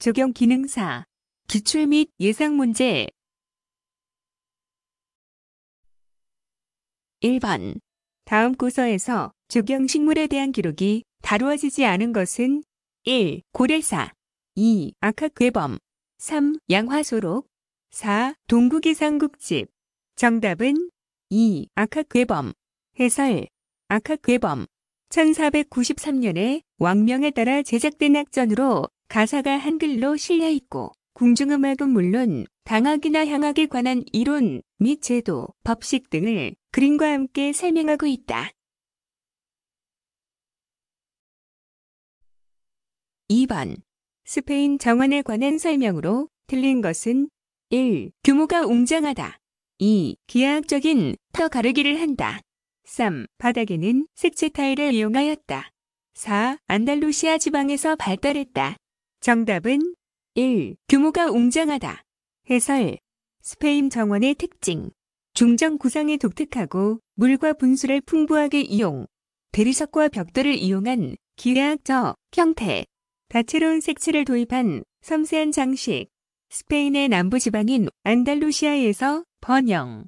적용 기능사, 기출 및 예상 문제 1번 다음 구서에서 조경 식물에 대한 기록이 다루어지지 않은 것은 1. 고래사 2. 악학괴범 3. 양화소록 4. 동국이상국집 정답은 2. 악학괴범 해설 악학괴범 1493년에 왕명에 따라 제작된 악전으로 가사가 한글로 실려 있고 궁중음악은 물론 당학이나 향학에 관한 이론 및 제도, 법식 등을 그림과 함께 설명하고 있다. 2번 스페인 정원에 관한 설명으로 틀린 것은 1. 규모가 웅장하다. 2. 기하학적인 터 가르기를 한다. 3. 바닥에는 색채 타일을 이용하였다. 4. 안달루시아 지방에서 발달했다. 정답은 1. 규모가 웅장하다. 해설. 스페인 정원의 특징. 중정 구상이 독특하고 물과 분수를 풍부하게 이용. 대리석과 벽돌을 이용한 기하학적 형태. 다채로운 색채를 도입한 섬세한 장식. 스페인의 남부 지방인 안달루시아에서 번영.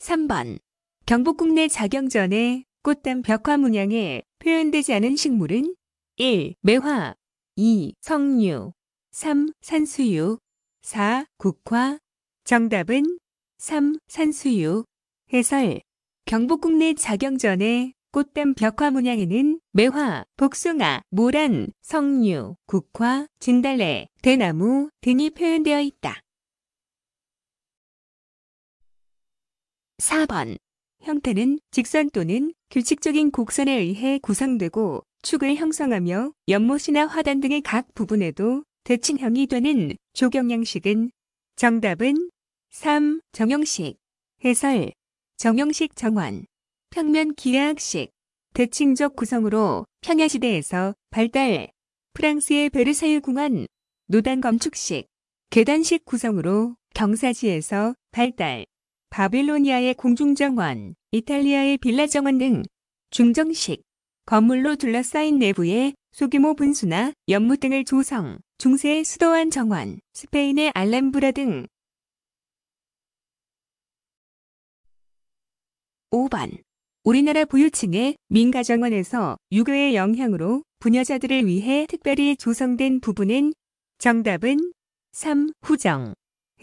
3번. 경복궁 내 자경전에 꽃담 벽화 문양에 표현되지 않은 식물은 1. 매화 2. 석류 3. 산수유 4. 국화 정답은 3. 산수유 해설 경복궁내 자경전에 꽃담 벽화 문양에는 매화, 복숭아, 모란, 석류, 국화, 진달래, 대나무 등이 표현되어 있다. 4번 형태는 직선 또는 규칙적인 곡선에 의해 구성되고 축을 형성하며 연못이나 화단 등의 각 부분에도 대칭형이 되는 조경 양식은 정답은 3. 정형식 해설 정형식 정원 평면 기하학식 대칭적 구성으로 평야시대에서 발달 프랑스의 베르사유 궁안 노단 건축식 계단식 구성으로 경사지에서 발달 바빌로니아의 공중정원 이탈리아의 빌라 정원 등 중정식 건물로 둘러싸인 내부에 소규모 분수나 연못 등을 조성, 중세의 수도원 정원, 스페인의 알람브라 등 5번 우리나라 부유층의 민가정원에서 유교의 영향으로 부녀자들을 위해 특별히 조성된 부분은 정답은 3. 후정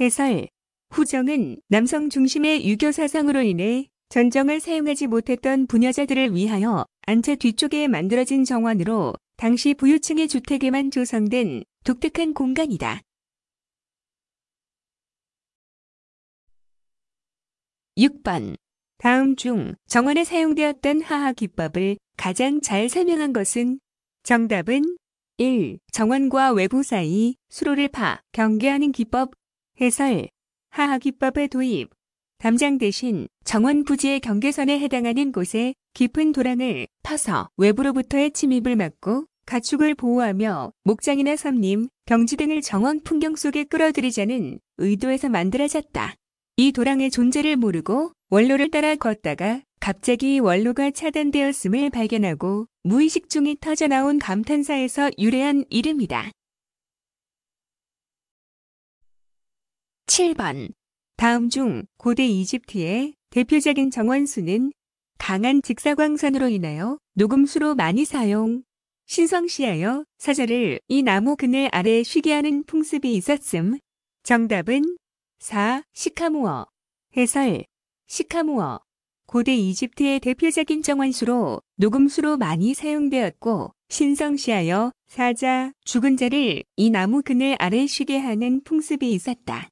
해설 후정은 남성 중심의 유교 사상으로 인해 전정을 사용하지 못했던 부녀자들을 위하여 안채 뒤쪽에 만들어진 정원으로 당시 부유층의 주택에만 조성된 독특한 공간이다. 6번 다음 중 정원에 사용되었던 하하 기법을 가장 잘 설명한 것은 정답은 1. 정원과 외부 사이 수로를 파 경계하는 기법 해설 하하 기법의 도입 담장 대신 정원 부지의 경계선에 해당하는 곳에 깊은 도랑을 파서 외부로부터의 침입을 막고 가축을 보호하며 목장이나 섬님 경지 등을 정원 풍경 속에 끌어들이자는 의도에서 만들어졌다. 이 도랑의 존재를 모르고 원로를 따라 걷다가 갑자기 원로가 차단되었음을 발견하고 무의식 중에 터져나온 감탄사에서 유래한 이름이다. 7번 다음 중 고대 이집트의 대표적인 정원수는 강한 직사광선으로 인하여 녹음수로 많이 사용, 신성시하여 사자를 이 나무 그늘 아래 쉬게 하는 풍습이 있었음. 정답은 4. 시카모어 해설 시카모어 고대 이집트의 대표적인 정원수로 녹음수로 많이 사용되었고 신성시하여 사자, 죽은 자를 이 나무 그늘 아래 쉬게 하는 풍습이 있었다.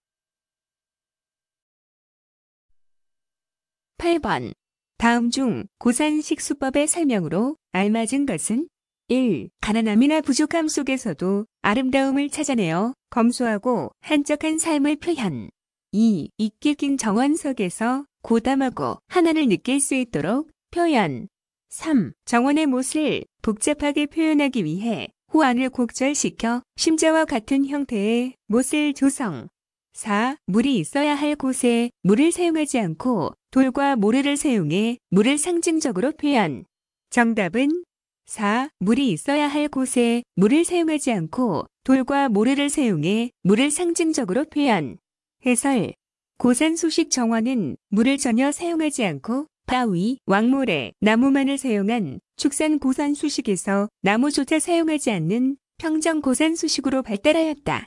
8번. 다음 중 고산식 수법의 설명으로 알맞은 것은 1. 가난함이나 부족함 속에서도 아름다움을 찾아내어 검소하고 한적한 삶을 표현. 2. 있게 낀 정원석에서 고담하고 하나를 느낄 수 있도록 표현. 3. 정원의 모습을 복잡하게 표현하기 위해 호안을 곡절시켜 심자와 같은 형태의 못을 조성. 4. 물이 있어야 할 곳에 물을 사용하지 않고 돌과 모래를 사용해 물을 상징적으로 표현. 정답은 4. 물이 있어야 할 곳에 물을 사용하지 않고 돌과 모래를 사용해 물을 상징적으로 표현. 해설. 고산소식 정화는 물을 전혀 사용하지 않고 바위, 왕모래, 나무만을 사용한 축산 고산수식에서 나무조차 사용하지 않는 평정 고산수식으로 발달하였다.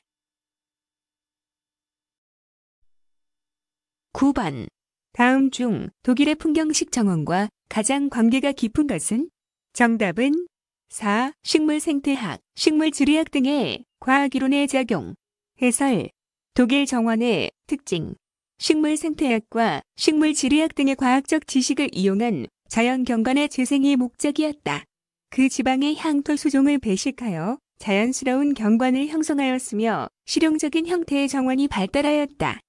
9번. 다음 중 독일의 풍경식 정원과 가장 관계가 깊은 것은? 정답은 4. 식물 생태학, 식물 지리학 등의 과학 이론의 작용. 해설. 독일 정원의 특징. 식물 생태학과 식물 지리학 등의 과학적 지식을 이용한 자연 경관의 재생이 목적이었다. 그 지방의 향토 수종을 배식하여 자연스러운 경관을 형성하였으며 실용적인 형태의 정원이 발달하였다.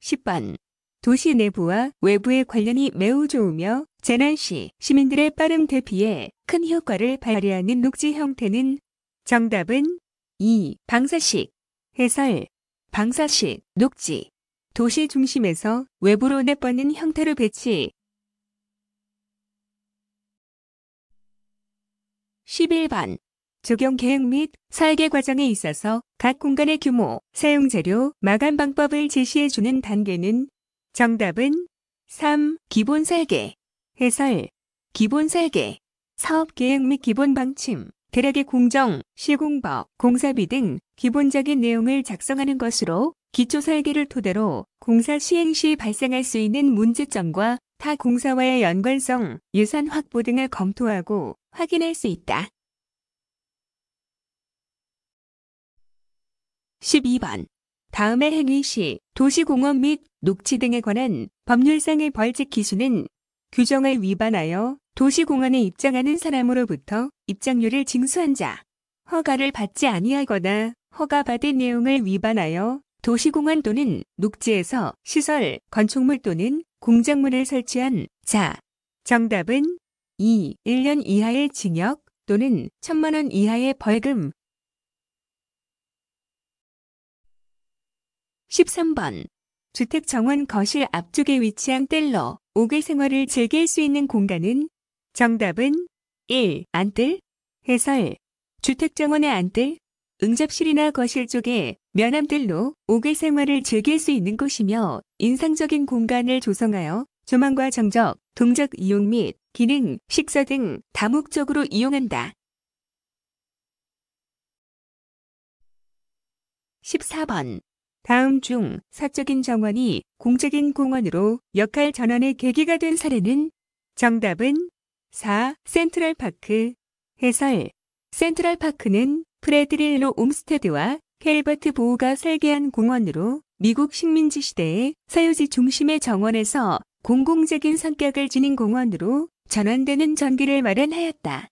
10번 도시 내부와 외부의 관련이 매우 좋으며 재난 시 시민들의 빠른 대피에 큰 효과를 발휘하는 녹지 형태는 정답은 2. 방사식 해설 방사식 녹지 도시 중심에서 외부로 내뻗는 형태로 배치 11번 적용 계획 및 설계 과정에 있어서 각 공간의 규모, 사용 재료, 마감 방법을 제시해 주는 단계는 정답은 3. 기본 설계, 해설, 기본 설계, 사업 계획 및 기본 방침, 대략의 공정, 시공법, 공사비 등 기본적인 내용을 작성하는 것으로 기초 설계를 토대로 공사 시행 시 발생할 수 있는 문제점과 타 공사와의 연관성, 예산 확보 등을 검토하고 확인할 수 있다. 12번. 다음의 행위 시 도시공원 및 녹지 등에 관한 법률상의 벌칙 기준은 규정을 위반하여 도시공원에 입장하는 사람으로부터 입장료를 징수한 자, 허가를 받지 아니하거나 허가받은 내용을 위반하여 도시공원 또는 녹지에서 시설, 건축물 또는 공작물을 설치한 자. 정답은 2. 1년 이하의 징역 또는 1 천만원 이하의 벌금 13번 주택 정원 거실 앞쪽에 위치한 텔러 5개 생활을 즐길 수 있는 공간은 정답은 1. 안뜰 해설 주택 정원의 안뜰 응접실이나 거실 쪽에 면암들로 5개 생활을 즐길 수 있는 곳이며 인상적인 공간을 조성하여 조망과 정적, 동적 이용 및 기능, 식사 등 다목적으로 이용한다. 14번 다음 중 사적인 정원이 공적인 공원으로 역할 전환의 계기가 된 사례는 정답은 4. 센트럴파크 해설 센트럴파크는 프레드릴로 옴스테드와 켈버트 보우가 설계한 공원으로 미국 식민지 시대의 사유지 중심의 정원에서 공공적인 성격을 지닌 공원으로 전환되는 전기를 마련하였다.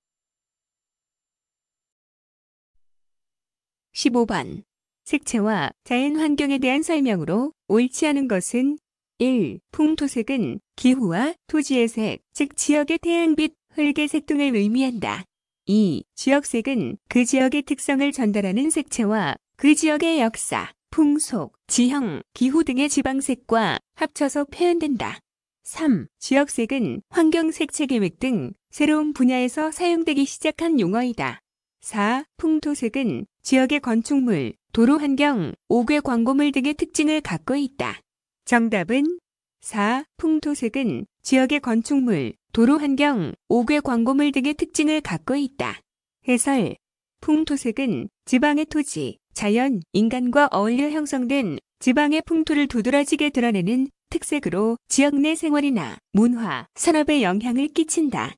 15번 색채와 자연 환경에 대한 설명으로 옳지 않은 것은 1. 풍토색은 기후와 토지의 색, 즉 지역의 태양빛, 흙의 색 등을 의미한다. 2. 지역색은 그 지역의 특성을 전달하는 색채와 그 지역의 역사, 풍속, 지형, 기후 등의 지방색과 합쳐서 표현된다. 3. 지역색은 환경색채 계획 등 새로운 분야에서 사용되기 시작한 용어이다. 4. 풍토색은 지역의 건축물, 도로 환경, 옥외 광고물 등의 특징을 갖고 있다. 정답은 4. 풍토색은 지역의 건축물, 도로 환경, 옥외 광고물 등의 특징을 갖고 있다. 해설 풍토색은 지방의 토지, 자연, 인간과 어울려 형성된 지방의 풍토를 두드러지게 드러내는 특색으로 지역 내 생활이나 문화, 산업에 영향을 끼친다.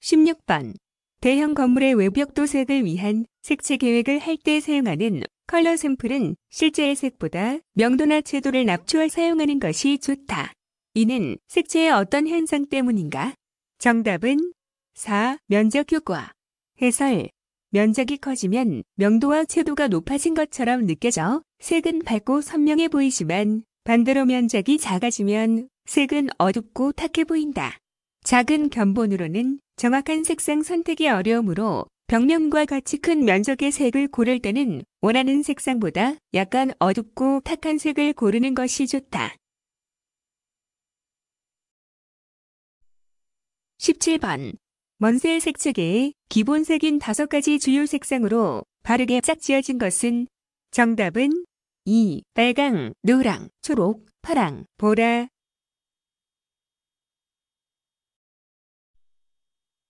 16번 대형 건물의 외벽 도색을 위한 색채 계획을 할 때 사용하는 컬러 샘플은 실제의 색보다 명도나 채도를 납추할 사용하는 것이 좋다. 이는 색채의 어떤 현상 때문인가? 정답은 4. 면적 효과. 해설. 면적이 커지면 명도와 채도가 높아진 것처럼 느껴져 색은 밝고 선명해 보이지만 반대로 면적이 작아지면 색은 어둡고 탁해 보인다. 작은 견본으로는 정확한 색상 선택이 어려우므로 벽면과 같이 큰 면적의 색을 고를 때는 원하는 색상보다 약간 어둡고 탁한 색을 고르는 것이 좋다. 17번 먼셀 색채의 기본색인 5가지 주요 색상으로 바르게 짝지어진 것은 정답은 2. 빨강, 노랑, 초록, 파랑, 보라,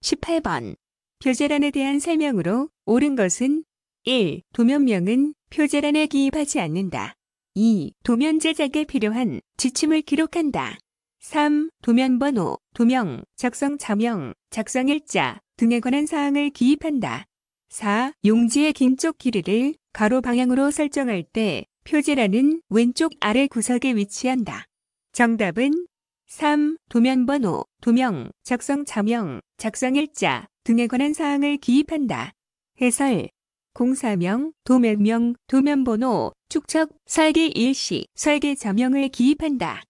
18번. 표제란에 대한 설명으로 옳은 것은 1. 도면명은 표제란에 기입하지 않는다. 2. 도면 제작에 필요한 지침을 기록한다. 3. 도면번호, 도명, 작성 자명, 작성 일자 등에 관한 사항을 기입한다. 4. 용지의 긴 쪽 길이를 가로 방향으로 설정할 때표지라는 왼쪽 아래 구석에 위치한다. 정답은 3. 도면번호, 도명, 작성 자명, 작성 일자 등에 관한 사항을 기입한다. 해설 공사명, 도면명, 도면번호, 축척, 설계 일시, 설계 자명을 기입한다.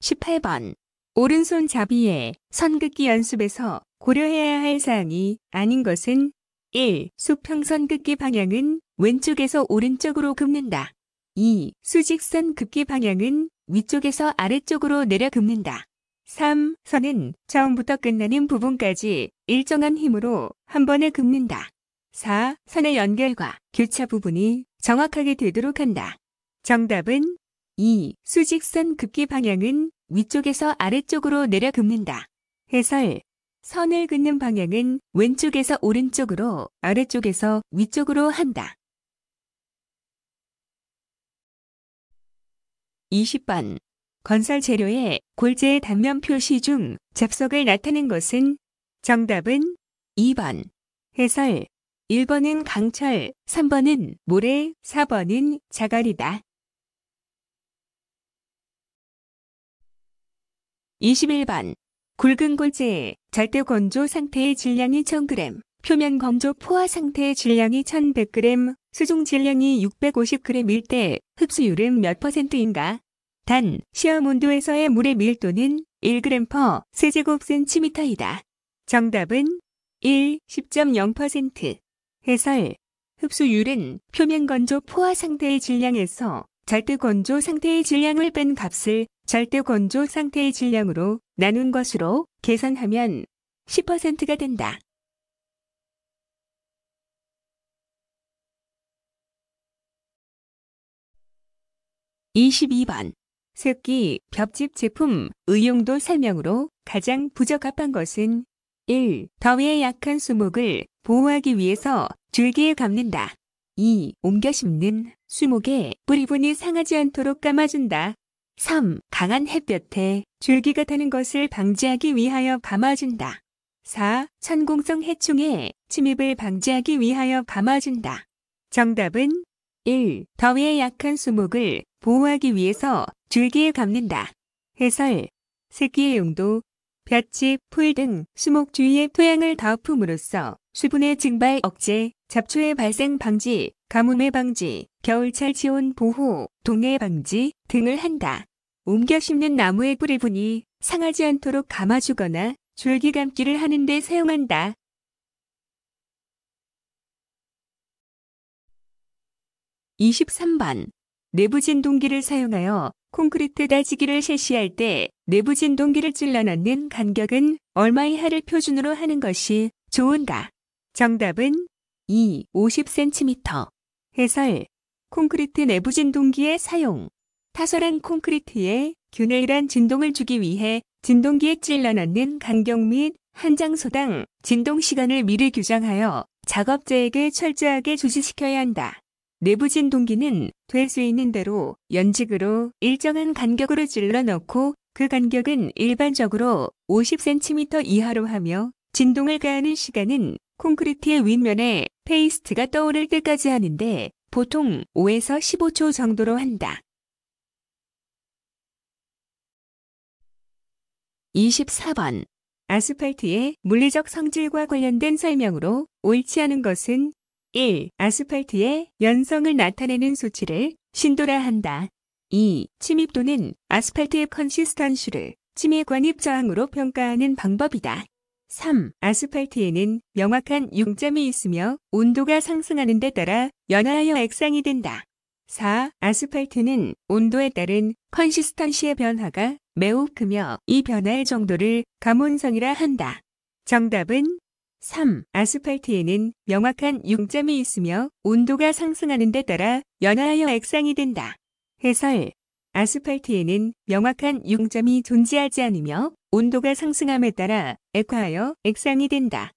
1 8번 오른손 잡이의 선긋기 연습에서 고려해야 할 사항이 아닌 것은 1. 수평선 긋기 방향은 왼쪽에서 오른쪽으로 긋는다. 2. 수직선 급기 방향은 위쪽에서 아래쪽으로 내려 긋는다. 3. 선은 처음부터 끝나는 부분까지 일정한 힘으로 한 번에 긋는다. 4. 선의 연결과 교차 부분이 정확하게 되도록 한다. 정답은 2. 수직선 급기 방향은 위쪽에서 아래쪽으로 내려 긋는다. 해설 선을 긋는 방향은 왼쪽에서 오른쪽으로 아래쪽에서 위쪽으로 한다. 20번 건설 재료에 골재 단면 표시 중 접속을 나타낸 것은 정답은 2번 해설 1번은 강철, 3번은 모래, 4번은 자갈이다. 21번 굵은 골재에 절대 건조 상태의 질량이 1000g, 표면 건조 포화 상태의 질량이 1100g, 수중 질량이 650g일 때 흡수율은 몇 퍼센트인가? 단, 시험 온도에서의 물의 밀도는 1g/per 세제곱센티미터이다. 정답은 1, 10.0%. 해설. 흡수율은 표면 건조 포화 상태의 질량에서 절대 건조 상태의 질량을 뺀 값을 절대 건조 상태의 질량으로 나눈 것으로 계산하면 10%가 된다. 22번 새끼 벽집 제품 의용도 설명으로 가장 부적합한 것은 1. 더위에 약한 수목을 보호하기 위해서 줄기에 감는다. 2. 옮겨 심는 수목에 뿌리분이 상하지 않도록 감아준다. 3. 강한 햇볕에 줄기가 타는 것을 방지하기 위하여 감아준다. 4. 천공성 해충에 침입을 방지하기 위하여 감아준다. 정답은 1. 더위에 약한 수목을 보호하기 위해서 줄기에 감는다. 해설, 새끼의 용도, 볕집, 풀등 수목 주위의 토양을 덮음으로써 수분의 증발 억제, 잡초의 발생 방지, 가뭄의 방지, 겨울철 지온 보호, 동해 방지 등을 한다. 옮겨 심는 나무의 뿌리 분이 상하지 않도록 감아주거나 줄기 감기를 하는데 사용한다. 2 3번 내부 진동기를 사용하여 콘크리트 다지기를 실시할 때 내부 진동기를 찔러넣는 간격은 얼마 이하를 표준으로 하는 것이 좋은가? 정답은 2. 50cm 해설 콘크리트 내부 진동기의 사용 타설한 콘크리트에 균일한 진동을 주기 위해 진동기에 찔러넣는 간격 및 한 장소당 진동 시간을 미리 규정하여 작업자에게 철저하게 조지시켜야 한다. 내부진 동기는 될 수 있는 대로 연직으로 일정한 간격으로 찔러 넣고 그 간격은 일반적으로 50cm 이하로 하며 진동을 가하는 시간은 콘크리트의 윗면에 페이스트가 떠오를 때까지 하는데 보통 5에서 15초 정도로 한다. 24번 아스팔트의 물리적 성질과 관련된 설명으로 옳지 않은 것은 1. 아스팔트의 연성을 나타내는 수치를 신도라 한다. 2. 침입도는 아스팔트의 컨시스턴시를 침해 관입 저항으로 평가하는 방법이다. 3. 아스팔트에는 명확한 융점이 있으며 온도가 상승하는 데 따라 연하여 액상이 된다. 4. 아스팔트는 온도에 따른 컨시스턴시의 변화가 매우 크며 이 변화의 정도를 감온성이라 한다. 정답은 3. 아스팔트에는 명확한 융점이 있으며 온도가 상승하는 데 따라 연하여 액상이 된다. 해설. 아스팔트에는 명확한 융점이 존재하지 않으며 온도가 상승함에 따라 액화하여 액상이 된다.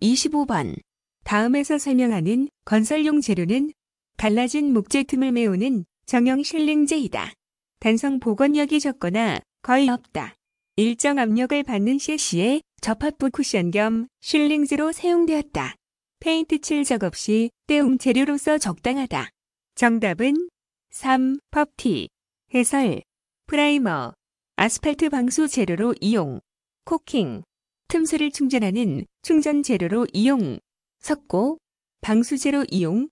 25번. 다음에서 설명하는 건설용 재료는 갈라진 목재 틈을 메우는 정형 실링제이다. 단성 복원력이 적거나 거의 없다. 일정 압력을 받는 셰시에 접합부 쿠션 겸 슐링즈로 사용되었다. 페인트 칠 작업 시 때움 재료로서 적당하다. 정답은 3. 퍼티 해설 프라이머 아스팔트 방수 재료로 이용 코킹 틈새를 충전하는 충전 재료로 이용 석고 방수제로 이용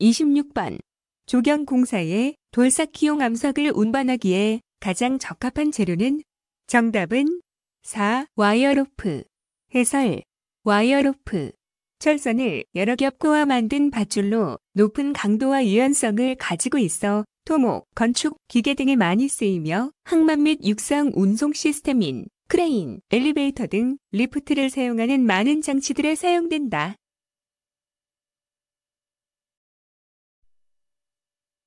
26번 조경공사의 돌사키용 암석을 운반하기에 가장 적합한 재료는 정답은 4. 와이어로프 해설 와이어로프 철선을 여러 겹 꼬아 만든 밧줄로 높은 강도와 유연성을 가지고 있어 토목, 건축, 기계 등에 많이 쓰이며 항만 및 육상 운송 시스템인 크레인, 엘리베이터 등 리프트를 사용하는 많은 장치들에 사용된다.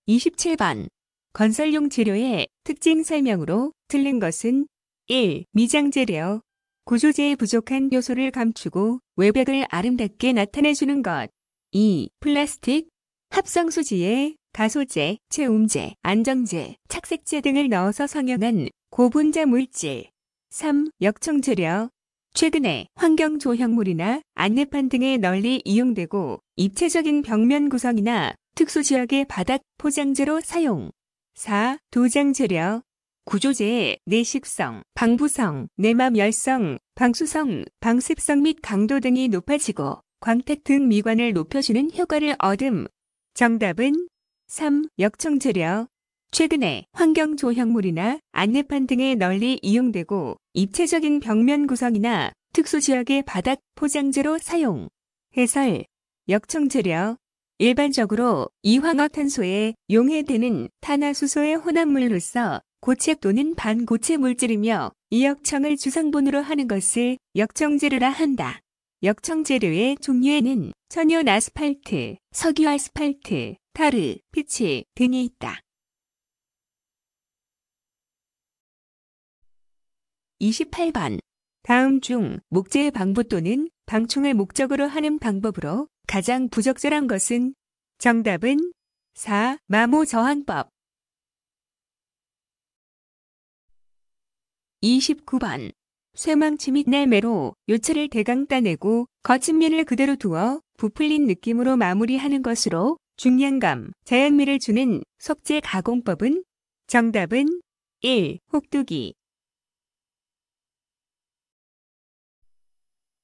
27번 건설용 재료의 특징 설명으로 틀린 것은 1. 미장 재료 구조재의 부족한 요소를 감추고 외벽을 아름답게 나타내주는 것 2. 플라스틱 합성 수지에 가소재체음재안정재착색재 등을 넣어서 성형한 고분자 물질 3. 역청 재료 최근에 환경 조형물이나 안내판 등에 널리 이용되고 입체적인 벽면 구성이나 특수지역의 바닥 포장재로 사용. 4. 도장재료. 구조재 내식성, 방부성, 내맘 열성, 방수성, 방습성 및 강도 등이 높아지고 광택 등 미관을 높여주는 효과를 얻음. 정답은 3. 역청재료. 최근에 환경조형물이나 안내판 등에 널리 이용되고 입체적인 벽면 구성이나 특수지역의 바닥 포장재로 사용. 해설, 역청재료, 일반적으로 이황화탄소에 용해되는 탄화수소의 혼합물로서 고체 또는 반고체 물질이며 이 역청을 주성분으로 하는 것을 역청재료라 한다. 역청재료의 종류에는 천연 아스팔트, 석유 아스팔트, 타르, 피치 등이 있다. 28번 다음 중 목재의 방부 또는 방충을 목적으로 하는 방법으로 가장 부적절한 것은 정답은 4. 마모 저항법 29번 쇠망치 및 날매로 요철을 대강 따내고 거친 면을 그대로 두어 부풀린 느낌으로 마무리하는 것으로 중량감, 자양미를 주는 속재 가공법은 정답은 1. 혹두기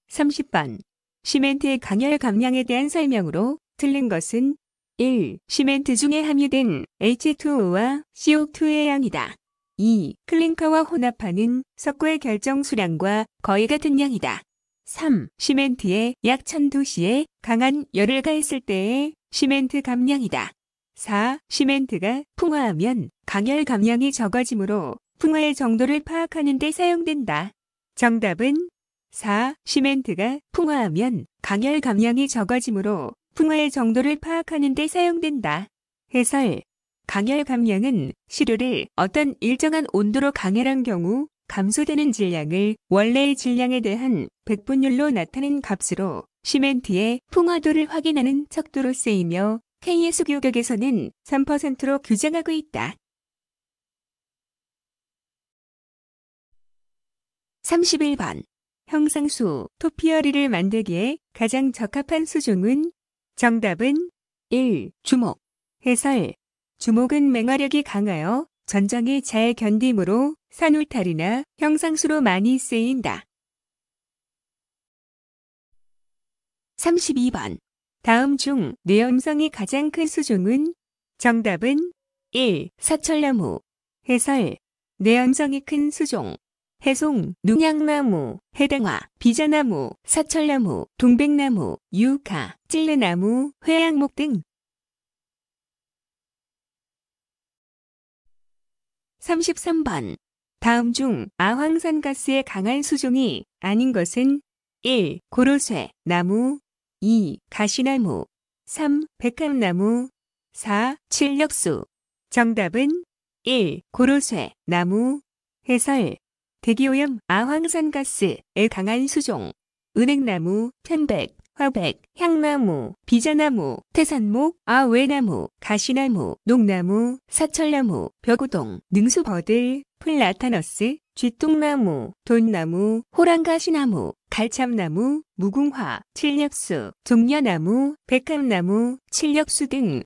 30번 시멘트의 강열 감량에 대한 설명으로 틀린 것은 1. 시멘트 중에 함유된 H2O와 CO2의 양이다. 2. 클링커와 혼합하는 석고의 결정 수량과 거의 같은 양이다. 3. 시멘트에 약 1000도씨의 강한 열을 가했을 때의 시멘트 감량이다. 4. 시멘트가 풍화하면 강열 감량이 적어지므로 풍화의 정도를 파악하는 데 사용된다. 정답은 4. 시멘트가 풍화하면 강열 감량이 적어지므로 풍화의 정도를 파악하는 데 사용된다. 해설 강열 감량은 시료를 어떤 일정한 온도로 강해한 경우 감소되는 질량을 원래의 질량에 대한 백분율로 나타낸 값으로 시멘트의 풍화도를 확인하는 척도로 쓰이며 KS 규격에서는 3%로 규정하고 있다. 31번 형상수 토피어리를 만들기에 가장 적합한 수종은 정답은 1. 주목 해설 주목은 맹활력이 강하여 전장에잘 견디므로 산울탈이나 형상수로 많이 쓰인다. 32번 다음 중 뇌염성이 가장 큰 수종은 정답은 1. 사철나무 해설 뇌염성이 큰 수종 해송, 농양나무, 해당화, 비자나무, 사철나무, 동백나무, 유카, 찔레나무, 회양목 등 33번 다음 중 아황산 가스의 강한 수종이 아닌 것은 1. 고로쇠 나무 2. 가시나무 3. 백합나무 4. 칠력수 정답은 1. 고로쇠 나무 해설 대기오염, 아황산가스의 강한 수종, 은행나무, 편백, 화백, 향나무, 비자나무, 태산목, 아외나무, 가시나무, 녹나무, 사철나무, 벼구동, 능수버들, 플라타너스, 쥐똥나무, 돈나무, 호랑가시나무, 갈참나무, 무궁화, 칠렵수, 종려나무, 백합나무, 칠렵수 등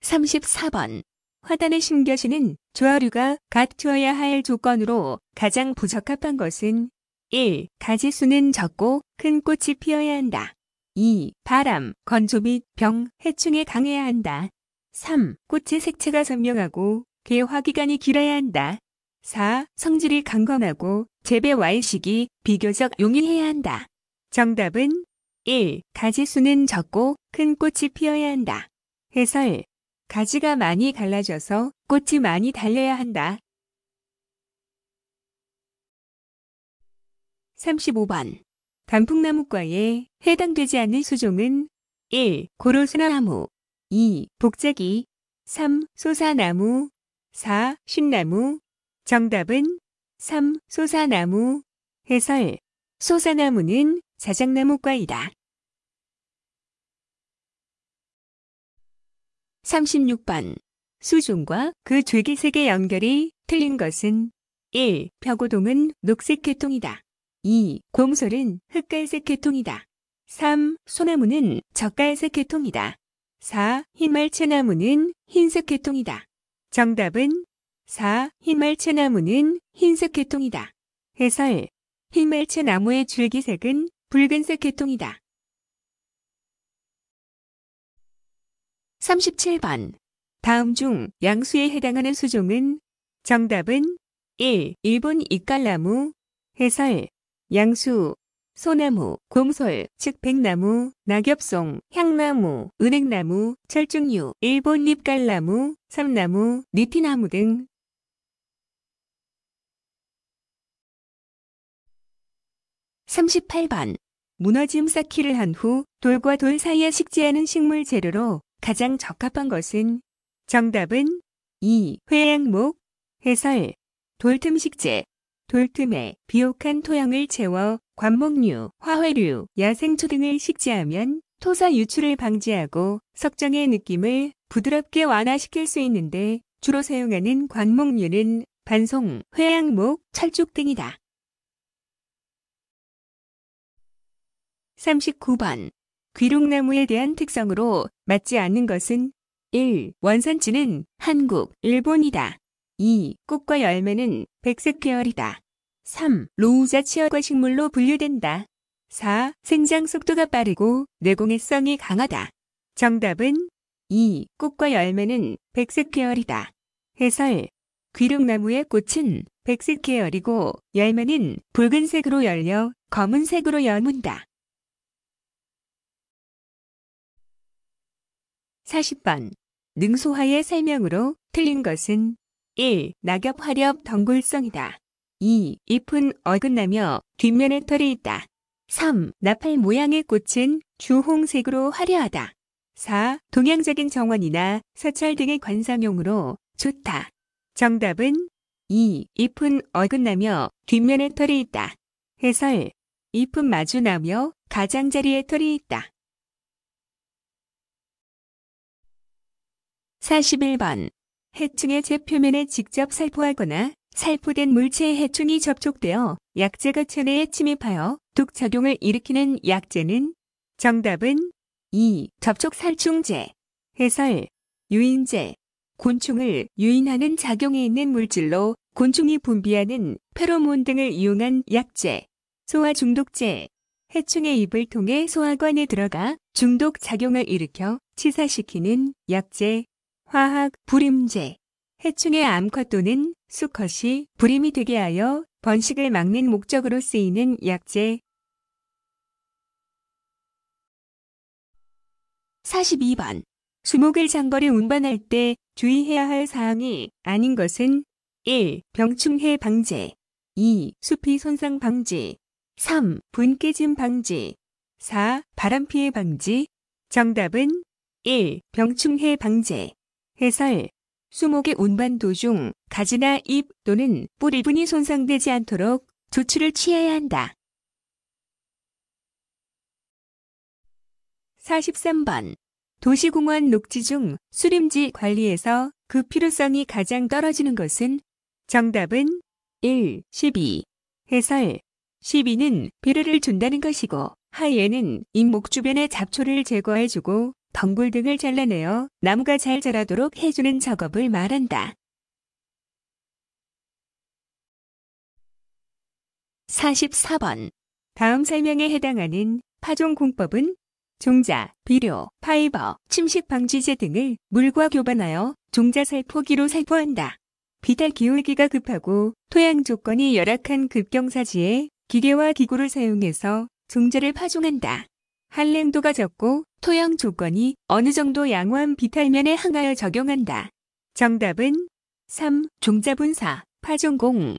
34번. 화단에심겨지는 조화류가 갖추어야 할 조건으로 가장 부적합한 것은 1. 가지수는 적고 큰 꽃이 피어야 한다. 2. 바람, 건조 및 병, 해충에 강해야 한다. 3. 꽃의 색채가 선명하고 개화기간이 길어야 한다. 4. 성질이 강건하고 재배 와의식이 비교적 용이해야 한다. 정답은 1. 가지수는 적고 큰 꽃이 피어야 한다. 해설 가지가 많이 갈라져서 꽃이 많이 달려야 한다. 35번 단풍나무과에 해당되지 않는 수종은 1. 고로소나무 2. 복자기 3. 소사나무 4. 신나무 정답은 3. 소사나무 해설 소사나무는 자작나무과이다. 36번 수종과 그 줄기색의 연결이 틀린 것은 1. 벽오동은 녹색 계통이다. 2. 곰솔은 흑갈색 계통이다. 3. 소나무는 적갈색 계통이다. 4. 흰말채나무는 흰색 계통이다. 정답은 4. 흰말채나무는 흰색 계통이다. 해설 흰말채나무의 줄기색은 붉은색 계통이다. 37번. 다음 중 양수에 해당하는 수종은 정답은 1. 일본 이깔나무 해설 양수 소나무, 곰솔, 즉 백나무, 낙엽송, 향나무, 은행나무, 철쭉류, 일본 잎깔나무 삼나무, 니티나무 등3 8번 무너짐 쌓기를 한 후 돌과 돌 사이에 식재하는 식물 재료로 가장 적합한 것은 정답은 2. 회양목, 해설, 돌틈식재, 돌틈에 비옥한 토양을 채워 관목류, 화훼류, 야생초 등을 식재하면 토사 유출을 방지하고 석정의 느낌을 부드럽게 완화시킬 수 있는데 주로 사용하는 관목류는 반송, 회양목, 철쭉 등이다. 39번 귀록나무에 대한 특성으로 맞지 않는 것은 1. 원산지는 한국, 일본이다. 2. 꽃과 열매는 백색 계열이다. 3. 로우자 치어과 식물로 분류된다. 4. 생장 속도가 빠르고 내공해성이 강하다. 정답은 2. 꽃과 열매는 백색 계열이다. 해설 귀록나무의 꽃은 백색 계열이고 열매는 붉은색으로 열려 검은색으로 여문다. 40번. 능소화의 설명으로 틀린 것은 1. 낙엽 화렵 덩굴성이다. 2. 잎은 어긋나며 뒷면에 털이 있다. 3. 나팔 모양의 꽃은 주홍색으로 화려하다. 4. 동양적인 정원이나 서찰 등의 관상용으로 좋다. 정답은 2. 잎은 어긋나며 뒷면에 털이 있다. 해설. 잎은 마주나며 가장자리에 털이 있다. 41번. 해충의 제표면에 직접 살포하거나 살포된 물체에 해충이 접촉되어 약재가 체내에 침입하여 독작용을 일으키는 약재는 정답은 2. 접촉살충제. 해설. 유인제. 곤충을 유인하는 작용에 있는 물질로 곤충이 분비하는 페로몬 등을 이용한 약제. 소화 중독제. 해충의 입을 통해 소화관에 들어가 중독 작용을 일으켜 치사시키는 약제. 화학, 불임제, 해충의 암컷 또는 수컷이 불임이 되게 하여 번식을 막는 목적으로 쓰이는 약제. 42번. 수목을 장거리 운반할 때 주의해야 할 사항이 아닌 것은 1. 병충해 방제 2. 숲이 손상 방지 3. 분 깨짐 방지 4. 바람 피해 방지 정답은 1. 병충해 방제 해설 수목의 운반 도중 가지나 잎 또는 뿌리 부분이 손상되지 않도록 조치를 취해야 한다. 43번 도시공원 녹지 중 수림지 관리에서 그 필요성이 가장 떨어지는 것은 정답은 1, 12. 해설 12는 비료를 준다는 것이고 하에는 잎목 주변의 잡초를 제거해주고 덩굴 등을 잘라내어 나무가 잘 자라도록 해주는 작업을 말한다. 44번. 다음 설명에 해당하는 파종 공법은 종자, 비료, 파이버, 침식 방지제 등을 물과 교반하여 종자살 포기로 살포한다. 비탈 기울기가 급하고 토양 조건이 열악한 급경사지에 기계와 기구를 사용해서 종자를 파종한다. 한랭도가 적고 토양 조건이 어느 정도 양호한 비탈면에 항하여 적용한다. 정답은 3. 종자분사, 파종공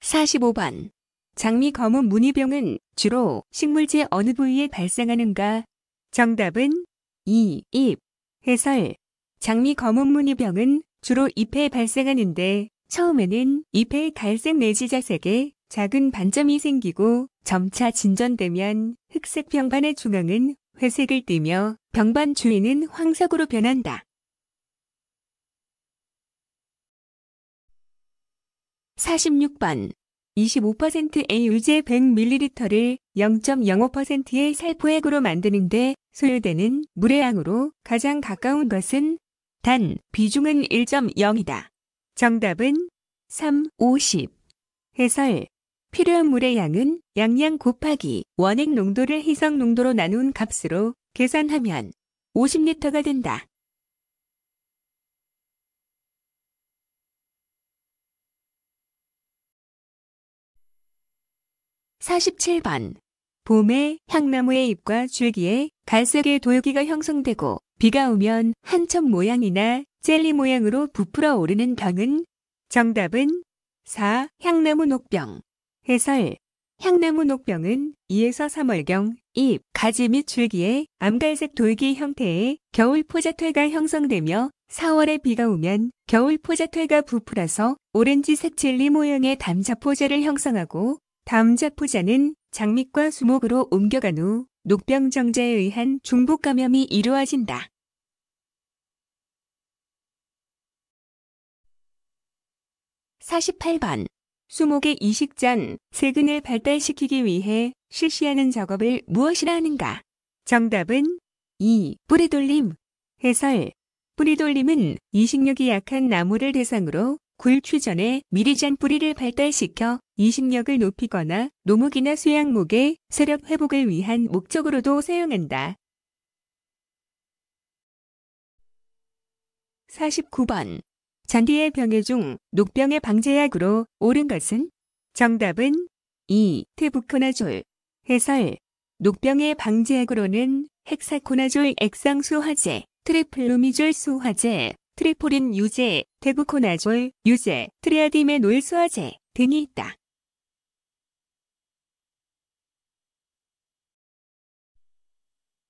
45번 장미 검은 무늬병은 주로 식물체 어느 부위에 발생하는가? 정답은 2. 잎 해설 장미 검은 무늬병은 주로 잎에 발생하는데 처음에는 잎의 갈색 내지 자색에 작은 반점이 생기고 점차 진전되면 흑색 병반의 중앙은 회색을 띠며 병반 주위는 황석으로 변한다. 4 6번 25%의 유제 100ml를 0.05%의 살포액으로 만드는데 소요되는 물의 양으로 가장 가까운 것은 단 비중은 1.0이다. 정답은 3, 50. 해설 필요한 물의 양은 양양 곱하기 원액 농도를 희석 농도로 나눈 값으로 계산하면 50리터가 된다. 4 7번 봄에 향나무의 잎과 줄기에 갈색의 도 돌기가 형성되고 비가 오면 한첩 모양이나 젤리 모양으로 부풀어 오르는 병은 정답은 4. 향나무 녹병 해설 향나무 녹병은 2에서 3월경 잎, 가지 및 줄기에 암갈색 돌기 형태의 겨울 포자퇴가 형성되며 4월에 비가 오면 겨울 포자퇴가 부풀어서 오렌지색 젤리 모양의 담자포자를 형성하고 담자포자는 장미과 수목으로 옮겨간 후 녹병정자에 의한 중복 감염이 이루어진다. 사십번 수목의 이식전, 세근을 발달시키기 위해 실시하는 작업을 무엇이라 하는가? 정답은 2. 뿌리돌림. 해설. 뿌리돌림은 이식력이 약한 나무를 대상으로 굴추 전에 미리 잔 뿌리를 발달시켜 이식력을 높이거나 노목이나 수양목의 세력 회복을 위한 목적으로도 사용한다. 49번 잔디의 병해 중 녹병의 방제약으로 옳은 것은 정답은 2. 테부코나졸 해설 녹병의 방제약으로는 헥사코나졸 액상수 화제, 트리플루미졸 수화제, 트리포린 유제, 테부코나졸 유제, 트리아디메놀 수화제 등이 있다.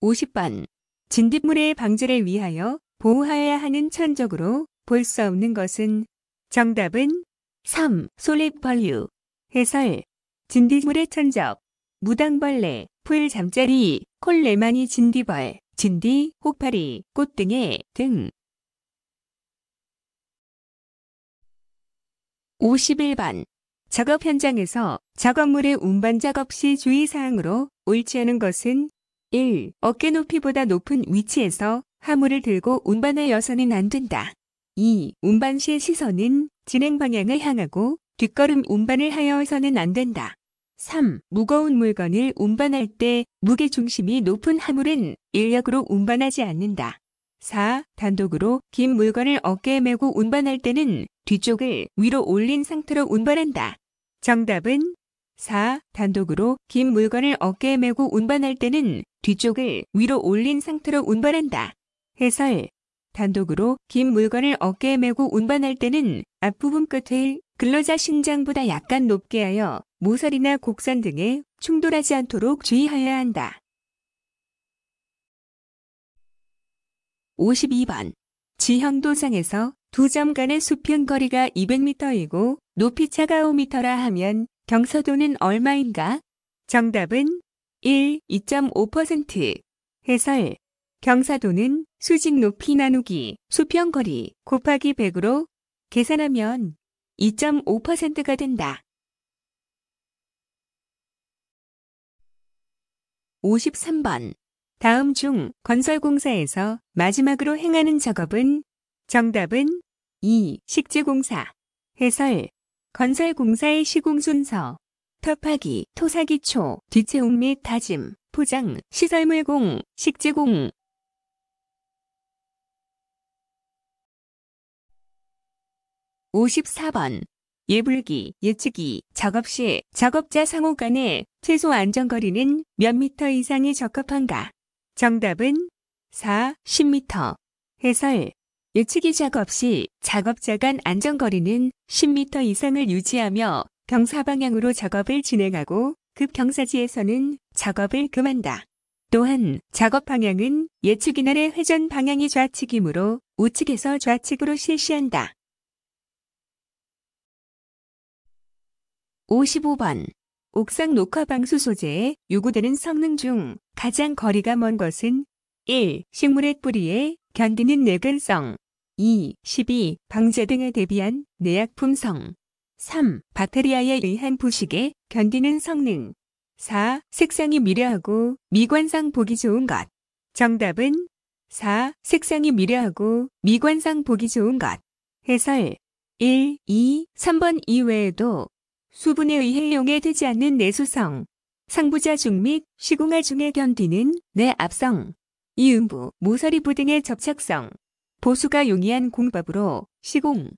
5 0번 진딧물의 방제를 위하여 보호하여야 하는 천적으로 볼수 없는 것은 정답은 3. 솔잎벌류 해설 진딧물의 천적 무당벌레 풀 잠자리 콜레마니 진디벌 진디 혹파리 꽃등에 등 51번 작업 현장에서 작업물의 운반 작업 시 주의사항으로 옳지 않은 것은 1. 어깨 높이보다 높은 위치에서 화물을 들고 운반하여서는 안 된다. 2. 운반시의 시선은 진행 방향을 향하고 뒷걸음 운반을 하여서는 안 된다. 3. 무거운 물건을 운반할 때 무게 중심이 높은 화물은 인력으로 운반하지 않는다. 4. 단독으로 긴 물건을 어깨에 메고 운반할 때는 뒤쪽을 위로 올린 상태로 운반한다. 정답은 4. 단독으로 긴 물건을 어깨에 메고 운반할 때는 뒤쪽을 위로 올린 상태로 운반한다. 해설 단독으로 긴 물건을 어깨에 메고 운반할 때는 앞부분 끝을 근로자 신장보다 약간 높게 하여 모서리나 곡선 등에 충돌하지 않도록 주의하여야 한다. 52번 지형도상에서 두 점 간의 수평 거리가 200m이고 높이차가 5m라 하면 경서도는 얼마인가? 정답은 1, 2.5% 해설 경사도는 수직 높이 나누기 수평거리 곱하기 100으로 계산하면 2.5%가 된다. 53번 다음 중 건설공사에서 마지막으로 행하는 작업은 정답은 2. 식재공사 해설 건설공사의 시공 순서 터파기, 토사기초, 뒤채움 및 다짐, 포장, 시설물공, 식재공, 54번 예불기, 예측이, 작업 시 작업자 상호 간의 최소 안전거리는 몇 미터 이상이 적합한가? 정답은 4, 10미터. 해설 예측이 작업 시 작업자 간 안전거리는 10미터 이상을 유지하며 경사방향으로 작업을 진행하고 급경사지에서는 작업을 금한다. 또한 작업 방향은 예측 이날의 회전 방향이 좌측이므로 우측에서 좌측으로 실시한다. 55번 옥상 녹화 방수 소재에 요구되는 성능 중 가장 거리가 먼 것은 1. 식물의 뿌리에 견디는 내근성 2. 12. 방제 등에 대비한 내약품성 3. 박테리아에 의한 부식에 견디는 성능 4. 색상이 미려하고 미관상 보기 좋은 것 정답은 4. 색상이 미려하고 미관상 보기 좋은 것 해설 1, 2, 3번 이외에도 수분에 의해 용해되지 않는 내수성, 상부자 중및시궁화 중에 견디는 내압성, 이음부, 모서리부 등의 접착성, 보수가 용이한 공법으로 시공.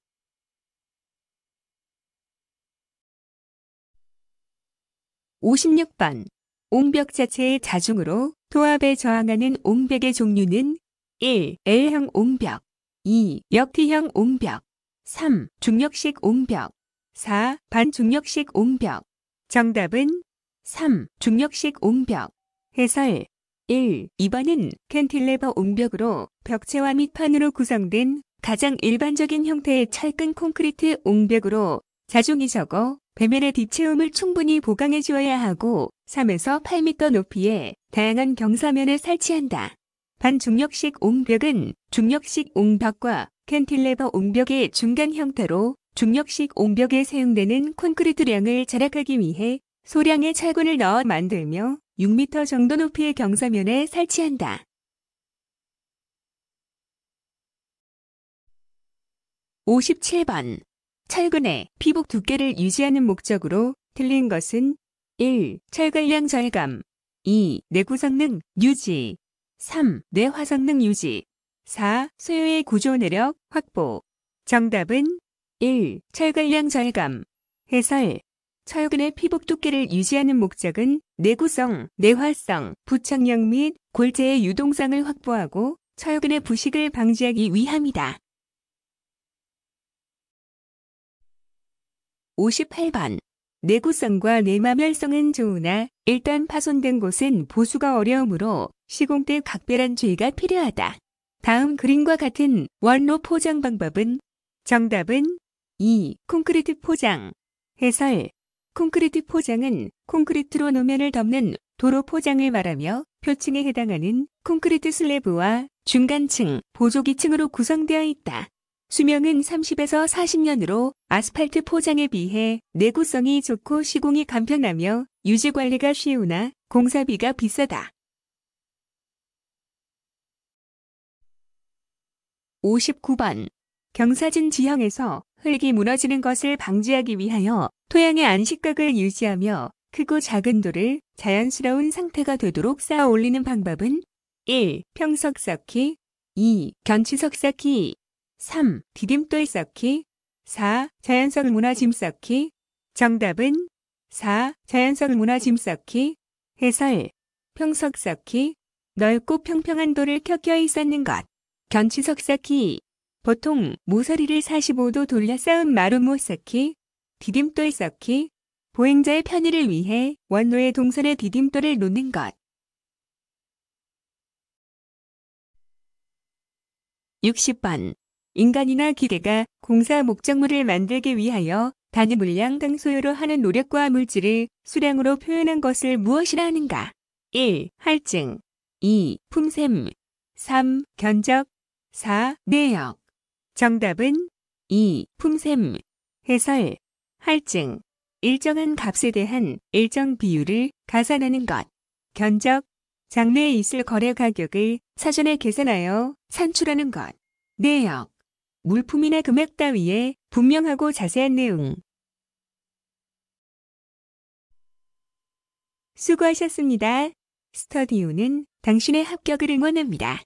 5 6번 옹벽 자체의 자중으로 도합에 저항하는 옹벽의 종류는 1. L형 옹벽, 2. 역티형 옹벽, 3. 중력식 옹벽, 4. 반중력식 옹벽. 정답은 3. 중력식 옹벽. 해설 1. 2번은 캔틸레버 옹벽으로 벽체와 밑판으로 구성된 가장 일반적인 형태의 철근 콘크리트 옹벽으로 자중이 적어 배면의 뒤체음을 충분히 보강해 주어야 하고 3에서 8m 높이의 다양한 경사면을 설치한다. 반중력식 옹벽은 중력식 옹벽과 캔틸레버 옹벽의 중간 형태로 중력식 옹벽에 사용되는 콘크리트량을 절약하기 위해 소량의 철근을 넣어 만들며 6m 정도 높이의 경사면에 설치한다. 5 7번 철근의 피복 두께를 유지하는 목적으로 틀린 것은 1. 철근량 절감 2. 내구 성능 유지 3. 뇌화 성능 유지 4. 소요의 구조 내력 확보 정답은 1. 철근량 절감. 해설. 철근의 피복 두께를 유지하는 목적은 내구성, 내활성 부착력 및 골재의 유동성을 확보하고 철근의 부식을 방지하기 위함이다. 58번. 내구성과 내마멸성은 좋으나 일단 파손된 곳은 보수가 어려우므로 시공 때 각별한 주의가 필요하다. 다음 그림과 같은 원로 포장 방법은 정답은 2. 콘크리트 포장 해설 콘크리트 포장은 콘크리트로 노면을 덮는 도로 포장을 말하며 표층에 해당하는 콘크리트 슬래브와 중간층, 보조기층으로 구성되어 있다. 수명은 30에서 40년으로 아스팔트 포장에 비해 내구성이 좋고 시공이 간편하며 유지관리가 쉬우나 공사비가 비싸다. 59번 경사진 지형에서 흙이 무너지는 것을 방지하기 위하여 토양의 안식각을 유지하며 크고 작은 돌을 자연스러운 상태가 되도록 쌓아 올리는 방법은 1. 평석 쌓기 2. 견치석 쌓기 3. 디딤돌 쌓기 4. 자연석 문화짐 쌓기 정답은 4. 자연석 문화짐 쌓기 해설 평석 쌓기 넓고 평평한 돌을 켜켜이 쌓는 것 견치석 쌓기 보통 모서리를 45도 돌려 쌓은 마루모 쌓기, 디딤돌 쌓기, 보행자의 편의를 위해 원로의 동선에 디딤돌을 놓는 것. 60번. 인간이나 기계가 공사 목적물을 만들기 위하여 단위 물량 당 소요로 하는 노력과 물질을 수량으로 표현한 것을 무엇이라 하는가? 1. 할증 2. 품셈 3. 견적 4. 내역 정답은 2. 품셈. 해설. 할증. 일정한 값에 대한 일정 비율을 가산하는 것. 견적. 장래에 있을 거래 가격을 사전에 계산하여 산출하는 것. 내역. 물품이나 금액 따위에 분명하고 자세한 내용. 수고하셨습니다. 스터디오는 당신의 합격을 응원합니다.